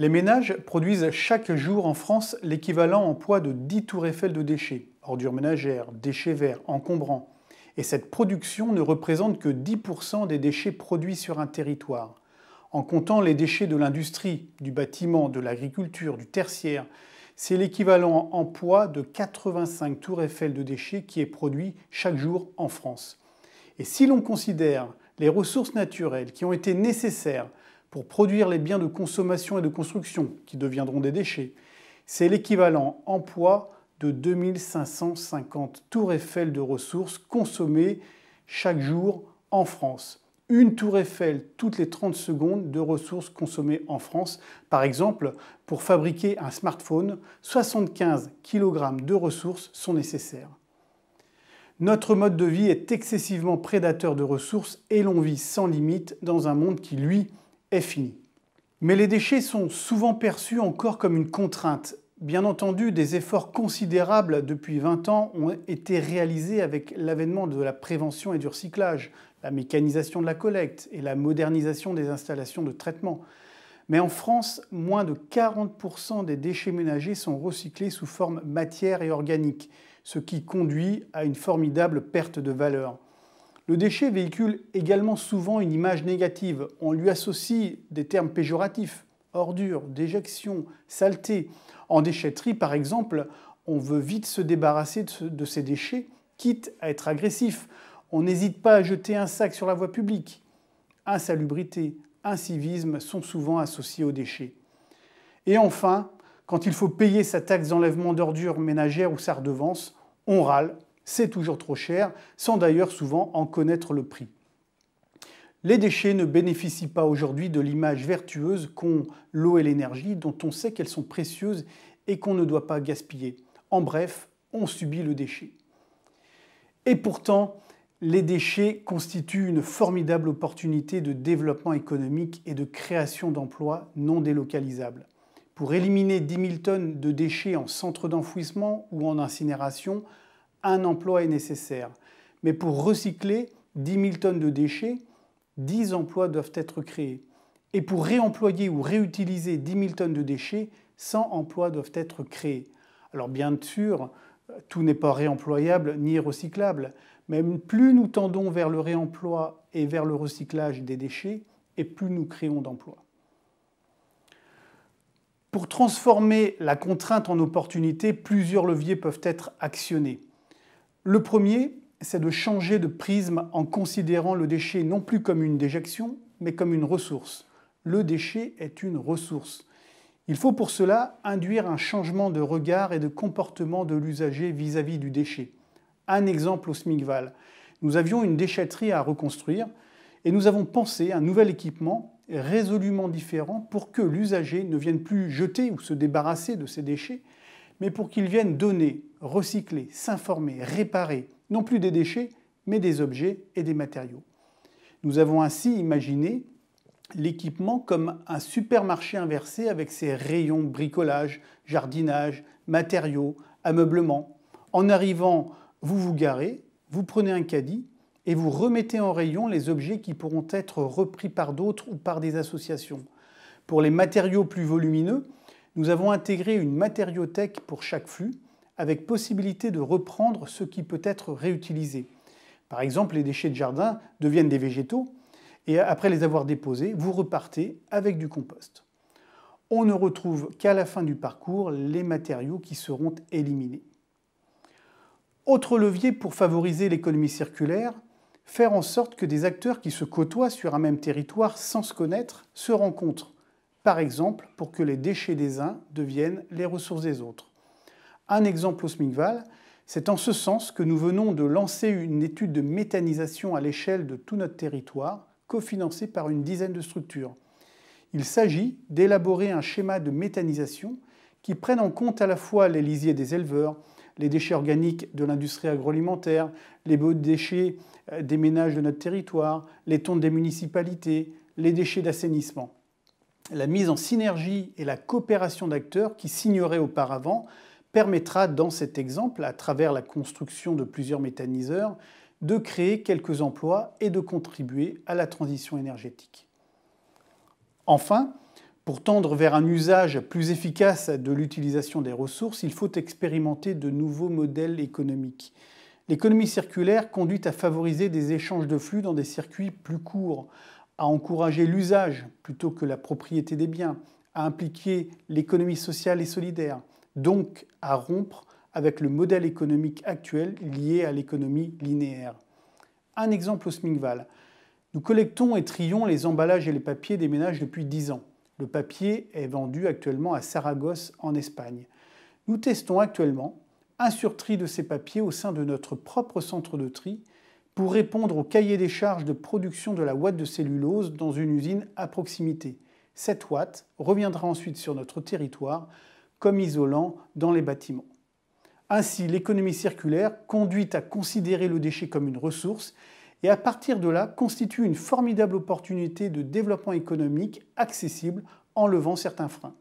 Les ménages produisent chaque jour en France l'équivalent en poids de 10 tours Eiffel de déchets, ordures ménagères, déchets verts, encombrants. Et cette production ne représente que 10% des déchets produits sur un territoire. En comptant les déchets de l'industrie, du bâtiment, de l'agriculture, du tertiaire, c'est l'équivalent en poids de 85 tours Eiffel de déchets qui est produit chaque jour en France. Et si l'on considère les ressources naturelles qui ont été nécessaires pour produire les biens de consommation et de construction qui deviendront des déchets, c'est l'équivalent en poids de 2550 tours Eiffel de ressources consommées chaque jour en France. Une tour Eiffel toutes les 30 secondes de ressources consommées en France. Par exemple, pour fabriquer un smartphone, 75 kg de ressources sont nécessaires. Notre mode de vie est excessivement prédateur de ressources et l'on vit sans limite dans un monde qui, lui, est fini. Mais les déchets sont souvent perçus encore comme une contrainte. Bien entendu, des efforts considérables depuis 20 ans ont été réalisés avec l'avènement de la prévention et du recyclage, la mécanisation de la collecte et la modernisation des installations de traitement. Mais en France, moins de 40% des déchets ménagers sont recyclés sous forme matière et organique, ce qui conduit à une formidable perte de valeur. Le déchet véhicule également souvent une image négative. On lui associe des termes péjoratifs, ordure, déjection, saleté. En déchetterie, par exemple, on veut vite se débarrasser de ces déchets, quitte à être agressif. On n'hésite pas à jeter un sac sur la voie publique. Insalubrité, incivisme sont souvent associés aux déchets. Et enfin, quand il faut payer sa taxe d'enlèvement d'ordures ménagères ou sa redevance, on râle c'est toujours trop cher, sans d'ailleurs souvent en connaître le prix. Les déchets ne bénéficient pas aujourd'hui de l'image vertueuse qu'ont l'eau et l'énergie, dont on sait qu'elles sont précieuses et qu'on ne doit pas gaspiller. En bref, on subit le déchet. Et pourtant, les déchets constituent une formidable opportunité de développement économique et de création d'emplois non délocalisables. Pour éliminer 10 000 tonnes de déchets en centre d'enfouissement ou en incinération, un emploi est nécessaire. Mais pour recycler 10 000 tonnes de déchets, 10 emplois doivent être créés. Et pour réemployer ou réutiliser 10 000 tonnes de déchets, 100 emplois doivent être créés. Alors bien sûr, tout n'est pas réemployable ni recyclable, mais plus nous tendons vers le réemploi et vers le recyclage des déchets, et plus nous créons d'emplois. Pour transformer la contrainte en opportunité, plusieurs leviers peuvent être actionnés. Le premier, c'est de changer de prisme en considérant le déchet non plus comme une déjection, mais comme une ressource. Le déchet est une ressource. Il faut pour cela induire un changement de regard et de comportement de l'usager vis-à-vis du déchet. Un exemple au Smigval. Nous avions une déchetterie à reconstruire et nous avons pensé un nouvel équipement résolument différent pour que l'usager ne vienne plus jeter ou se débarrasser de ses déchets, mais pour qu'il vienne donner, recycler, s'informer, réparer, non plus des déchets, mais des objets et des matériaux. Nous avons ainsi imaginé l'équipement comme un supermarché inversé avec ses rayons bricolage, jardinage, matériaux, ameublement. En arrivant, vous vous garez, vous prenez un caddie et vous remettez en rayon les objets qui pourront être repris par d'autres ou par des associations. Pour les matériaux plus volumineux, nous avons intégré une matériothèque pour chaque flux avec possibilité de reprendre ce qui peut être réutilisé. Par exemple, les déchets de jardin deviennent des végétaux et après les avoir déposés, vous repartez avec du compost. On ne retrouve qu'à la fin du parcours les matériaux qui seront éliminés. Autre levier pour favoriser l'économie circulaire, faire en sorte que des acteurs qui se côtoient sur un même territoire sans se connaître se rencontrent, par exemple pour que les déchets des uns deviennent les ressources des autres un exemple au SMICVAL. C'est en ce sens que nous venons de lancer une étude de méthanisation à l'échelle de tout notre territoire, cofinancée par une dizaine de structures. Il s'agit d'élaborer un schéma de méthanisation qui prenne en compte à la fois les lisiers des éleveurs, les déchets organiques de l'industrie agroalimentaire, les déchets euh, des ménages de notre territoire, les tontes des municipalités, les déchets d'assainissement. La mise en synergie et la coopération d'acteurs qui s'ignoraient auparavant permettra dans cet exemple, à travers la construction de plusieurs méthaniseurs, de créer quelques emplois et de contribuer à la transition énergétique. Enfin, pour tendre vers un usage plus efficace de l'utilisation des ressources, il faut expérimenter de nouveaux modèles économiques. L'économie circulaire conduit à favoriser des échanges de flux dans des circuits plus courts, à encourager l'usage plutôt que la propriété des biens, à impliquer l'économie sociale et solidaire, donc à rompre avec le modèle économique actuel lié à l'économie linéaire. Un exemple au Smingval. Nous collectons et trions les emballages et les papiers des ménages depuis 10 ans. Le papier est vendu actuellement à Saragosse, en Espagne. Nous testons actuellement un surtri de ces papiers au sein de notre propre centre de tri pour répondre au cahier des charges de production de la ouate de cellulose dans une usine à proximité. Cette ouate reviendra ensuite sur notre territoire comme isolant dans les bâtiments. Ainsi, l'économie circulaire conduit à considérer le déchet comme une ressource et à partir de là constitue une formidable opportunité de développement économique accessible en levant certains freins.